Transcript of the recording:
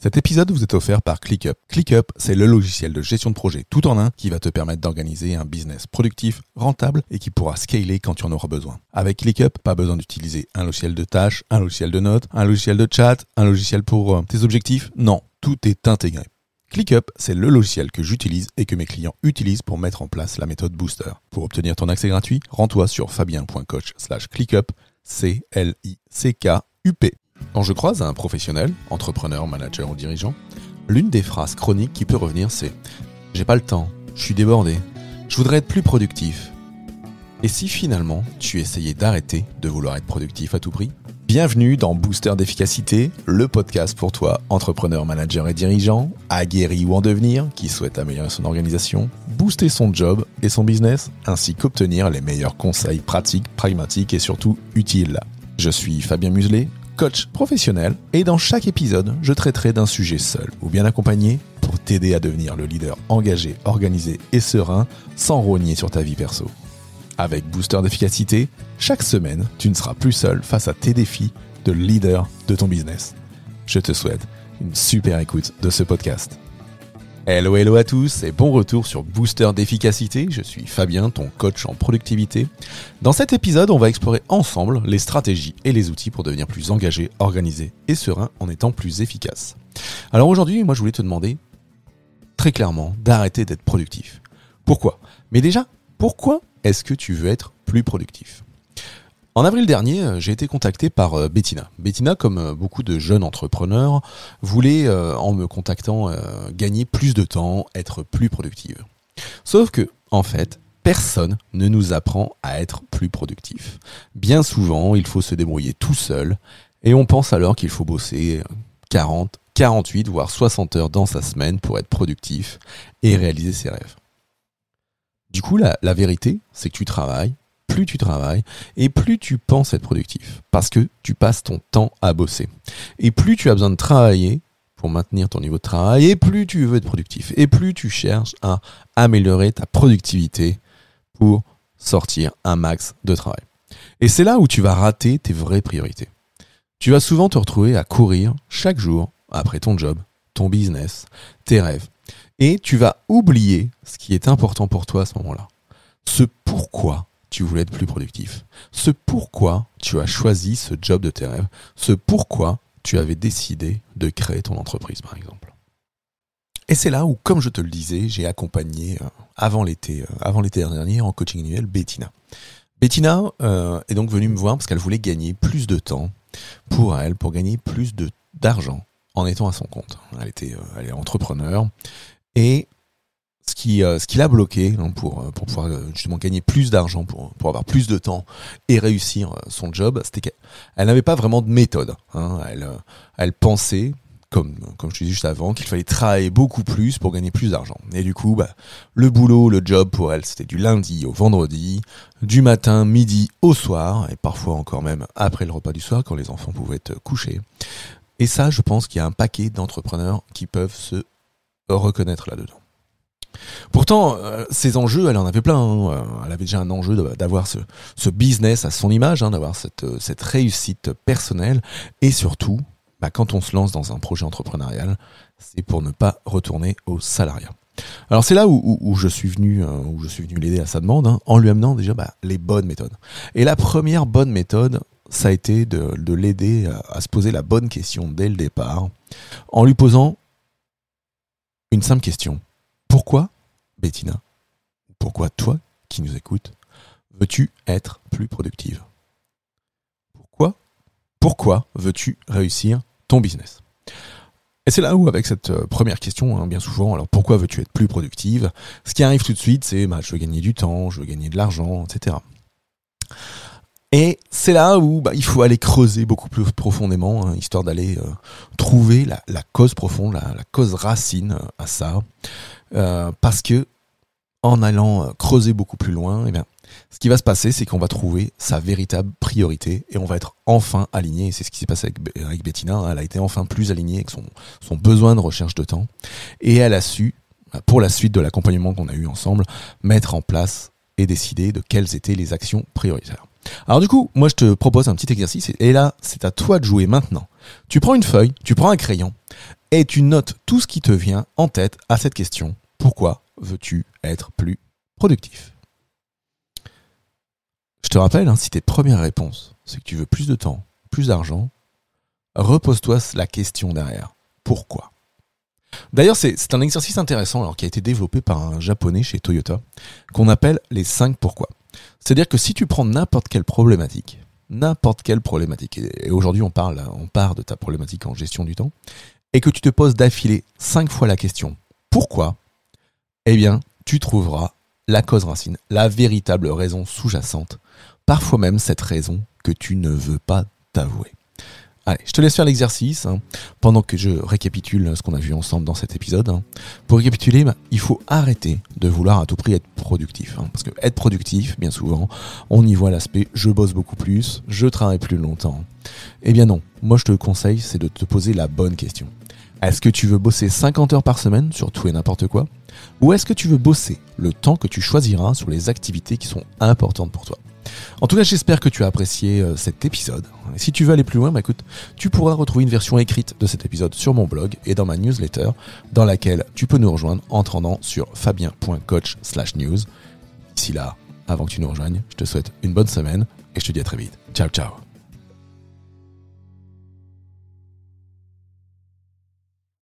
Cet épisode vous est offert par ClickUp. ClickUp, c'est le logiciel de gestion de projet tout en un qui va te permettre d'organiser un business productif, rentable et qui pourra scaler quand tu en auras besoin. Avec ClickUp, pas besoin d'utiliser un logiciel de tâches, un logiciel de notes, un logiciel de chat, un logiciel pour euh, tes objectifs. Non, tout est intégré. ClickUp, c'est le logiciel que j'utilise et que mes clients utilisent pour mettre en place la méthode Booster. Pour obtenir ton accès gratuit, rends-toi sur fabien.coach/clickup, C L I C K U P. Quand je croise un professionnel, entrepreneur, manager ou dirigeant, l'une des phrases chroniques qui peut revenir c'est ⁇ J'ai pas le temps, je suis débordé, je voudrais être plus productif ⁇ Et si finalement tu essayais d'arrêter de vouloir être productif à tout prix Bienvenue dans Booster d'efficacité, le podcast pour toi, entrepreneur, manager et dirigeant, aguerri ou en devenir, qui souhaite améliorer son organisation, booster son job et son business, ainsi qu'obtenir les meilleurs conseils pratiques, pragmatiques et surtout utiles. Je suis Fabien Muselet, coach professionnel, et dans chaque épisode, je traiterai d'un sujet seul ou bien accompagné pour t'aider à devenir le leader engagé, organisé et serein sans rogner sur ta vie perso. Avec Booster d'efficacité, chaque semaine, tu ne seras plus seul face à tes défis de leader de ton business. Je te souhaite une super écoute de ce podcast. Hello, hello à tous et bon retour sur Booster d'efficacité. Je suis Fabien, ton coach en productivité. Dans cet épisode, on va explorer ensemble les stratégies et les outils pour devenir plus engagé, organisé et serein en étant plus efficace. Alors aujourd'hui, moi je voulais te demander très clairement d'arrêter d'être productif. Pourquoi Mais déjà, pourquoi est-ce que tu veux être plus productif en avril dernier, euh, j'ai été contacté par euh, Bettina. Bettina, comme euh, beaucoup de jeunes entrepreneurs, voulait, en me contactant, gagner plus de temps, être plus productive. Sauf que, en fait, personne ne nous apprend à être plus productif. Bien souvent, il faut se débrouiller tout seul, et on pense alors qu'il faut bosser 40, 48, voire 60 heures dans sa semaine pour être productif et réaliser ses rêves. Du coup, la vérité, c'est que tu travailles, plus tu travailles et plus tu penses être productif parce que tu passes ton temps à bosser. Et plus tu as besoin de travailler pour maintenir ton niveau de travail et plus tu veux être productif et plus tu cherches à améliorer ta productivité pour sortir un max de travail. Et c'est là où tu vas rater tes vraies priorités. Tu vas souvent te retrouver à courir chaque jour après ton job, ton business, tes rêves. Et tu vas oublier ce qui est important pour toi à ce moment-là. Ce pourquoi tu voulais être plus productif, ce pourquoi tu as choisi ce job de tes rêves, ce pourquoi tu avais décidé de créer ton entreprise par exemple. Et c'est là où, comme je te le disais, j'ai accompagné euh, avant l'été, euh, avant l'été dernier en coaching annuel Bettina. Bettina euh, est donc venue me voir parce qu'elle voulait gagner plus de temps pour elle, pour gagner plus de d'argent en étant à son compte. Elle était, elle est entrepreneur et euh, ce qui l'a bloqué hein, euh, pour, pouvoir euh, justement gagner plus d'argent, pour, avoir plus de temps et réussir son job, c'était qu'elle n'avait pas vraiment de méthode. Hein. Elle, elle pensait, comme, comme je te disais juste avant, qu'il fallait travailler beaucoup plus pour gagner plus d'argent. Et du coup, bah, le boulot, le job pour elle, c'était du lundi au vendredi, du matin, midi au soir, et parfois encore même après le repas du soir quand les enfants pouvaient être couchés. Et ça, je pense qu'il y a un paquet d'entrepreneurs qui peuvent se reconnaître là-dedans. Pourtant, euh, ces enjeux, elle en avait plein. Hein. Euh, elle avait déjà un enjeu d'avoir ce, business à son image, hein, d'avoir euh, cette, réussite personnelle. Et surtout, bah, quand on se lance dans un projet entrepreneurial, c'est pour ne pas retourner au salariat. Alors c'est là où, je suis venu, où je suis venu l'aider à sa demande, hein, en lui amenant déjà bah, les bonnes méthodes. Et la première bonne méthode, ça a été de, l'aider à se poser la bonne question dès le départ, en lui posant une simple question pourquoi, Bettina, pourquoi toi qui nous écoutes, veux-tu être plus productive Pourquoi Pourquoi veux-tu réussir ton business et c'est là où, avec cette euh, première question, hein, bien souvent, alors pourquoi veux-tu être plus productive Ce qui arrive tout de suite, c'est bah, je veux gagner du temps, je veux gagner de l'argent, etc. Et c'est là où bah, il faut aller creuser beaucoup plus profondément, hein, histoire d'aller euh, trouver la, cause profonde, la, cause racine euh, à ça. Euh, parce que en allant creuser beaucoup plus loin, eh bien, ce qui va se passer, c'est qu'on va trouver sa véritable priorité et on va être enfin aligné. C'est ce qui s'est passé avec, Bettina. Hein. elle a été enfin plus alignée avec son, son besoin de recherche de temps. Et elle a su, bah, pour la suite de l'accompagnement qu'on a eu ensemble, mettre en place et décider de quelles étaient les actions prioritaires. Alors du coup, moi je te propose un petit exercice, et là c'est à toi de jouer maintenant. Tu prends une feuille, tu prends un crayon, et tu notes tout ce qui te vient en tête à cette question. Pourquoi veux-tu être plus productif Je te rappelle, hein, si tes premières réponses, c'est que tu veux plus de temps, plus d'argent, repose-toi la question derrière. Pourquoi D'ailleurs, c'est un exercice intéressant alors, qui a été développé par un japonais chez Toyota, qu'on appelle les 5 pourquoi. C'est-à-dire que si tu prends n'importe quelle problématique, n'importe quelle problématique, et aujourd'hui on parle, on part de ta problématique en gestion du temps, et que tu te poses d'affilée 5 fois la question pourquoi, eh bien, tu trouveras la cause racine, la véritable raison sous-jacente, parfois même cette raison que tu ne veux pas t'avouer. Allez, je te laisse faire l'exercice hein, pendant que je récapitule ce qu'on a vu ensemble dans cet épisode. Hein. Pour récapituler, bah, il faut arrêter de vouloir à tout prix être productif. Hein, parce que être productif, bien souvent, on y voit l'aspect je bosse beaucoup plus, je travaille plus longtemps. Eh bien non, moi je te conseille, c'est de te poser la bonne question. Est-ce que tu veux bosser 50 heures par semaine sur tout et n'importe quoi Ou est-ce que tu veux bosser le temps que tu choisiras sur les activités qui sont importantes pour toi En tout cas, j'espère que tu as apprécié euh, cet épisode. Et si tu veux aller plus loin, bah tu pourras retrouver une version écrite de cet épisode sur mon blog et dans ma newsletter, dans laquelle tu peux nous rejoindre en te rendant sur fabien.coach/news. D'ici là, avant que tu nous rejoignes, je te souhaite une bonne semaine et je te dis à très vite. Ciao, ciao.